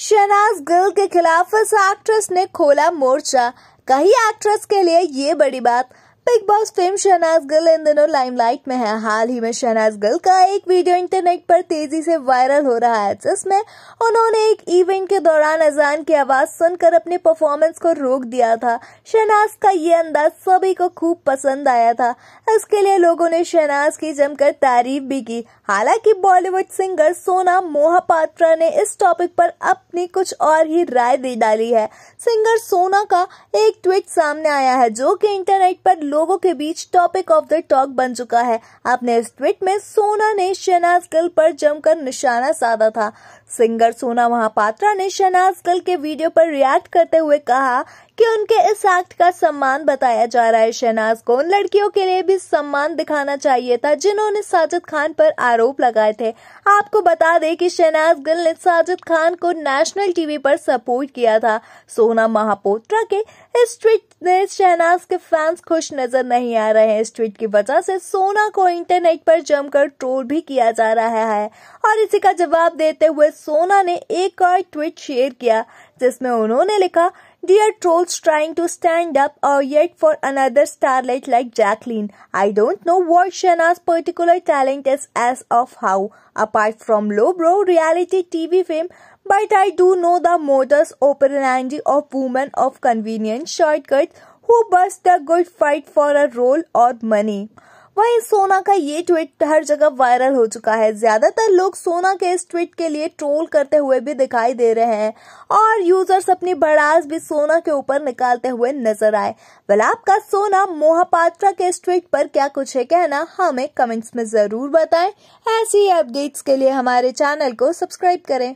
शहनाज गिल के खिलाफ इस एक्ट्रेस ने खोला मोर्चा कही एक्ट्रेस के लिए ये बड़ी बात Bigg Boss fame Shehnaaz Gill इन दिनों लाइमलाइट में है हाल ही में शहनाज गिल का एक वीडियो इंटरनेट पर तेजी से वायरल हो रहा है जिसमें उन्होंने एक इवेंट के दौरान अजान की आवाज सुनकर अपने परफॉर्मेंस को रोक दिया था शहनाज का ये अंदाज सभी को खूब पसंद आया था इसके लिए लोगों ने शहनाज की जमकर तारीफ भी की हालांकि बॉलीवुड सिंगर सोना मोहापात्रा ने इस टॉपिक पर अपनी कुछ और ही राय दे डाली है सिंगर सोना का एक ट्वीट सामने आया है जो की इंटरनेट पर लोगों के बीच टॉपिक ऑफ द टॉक बन चुका है अपने इस ट्वीट में सोना ने शहनाज गिल पर जमकर निशाना साधा था सिंगर सोना महापात्रा ने शहनाज गिल के वीडियो पर रिएक्ट करते हुए कहा कि उनके इस एक्ट का सम्मान बताया जा रहा है शहनाज को उन लड़कियों के लिए भी सम्मान दिखाना चाहिए था जिन्होंने साजिद खान पर आरोप लगाए थे आपको बता दें कि शहनाज गिल ने साजिद खान को नेशनल टीवी पर सपोर्ट किया था सोना महापोत्रा के इस ट्वीट ने शहनाज के फैंस खुश नजर नहीं आ रहे हैं इस ट्वीट की वजह से सोना को इंटरनेट पर जमकर ट्रोल भी किया जा रहा है और इसी का जवाब देते हुए सोना ने एक और ट्वीट शेयर किया जिसमें उन्होंने लिखा dear trolls trying to stand up और yet for another starlight like Jacqueline I don't know what Shehnaaz particular talent is as of how apart from low brow reality TV fame but I do know the modus operandi of women of convenience shortcuts who bus the good fight for a role or money वहीं सोना का ये tweet हर जगह viral हो चुका है ज्यादातर लोग सोना के इस ट्वीट के लिए ट्रोल करते हुए भी दिखाई दे रहे हैं और यूजर्स अपनी बड़ास भी सोना के ऊपर निकालते हुए नजर आए वेल आपका सोना मोहपात्रा के इस ट्वीट पर क्या कुछ है कहना हमें कमेंट्स में जरूर बताएं ऐसी अपडेट्स के लिए हमारे चैनल को सब्सक्राइब करें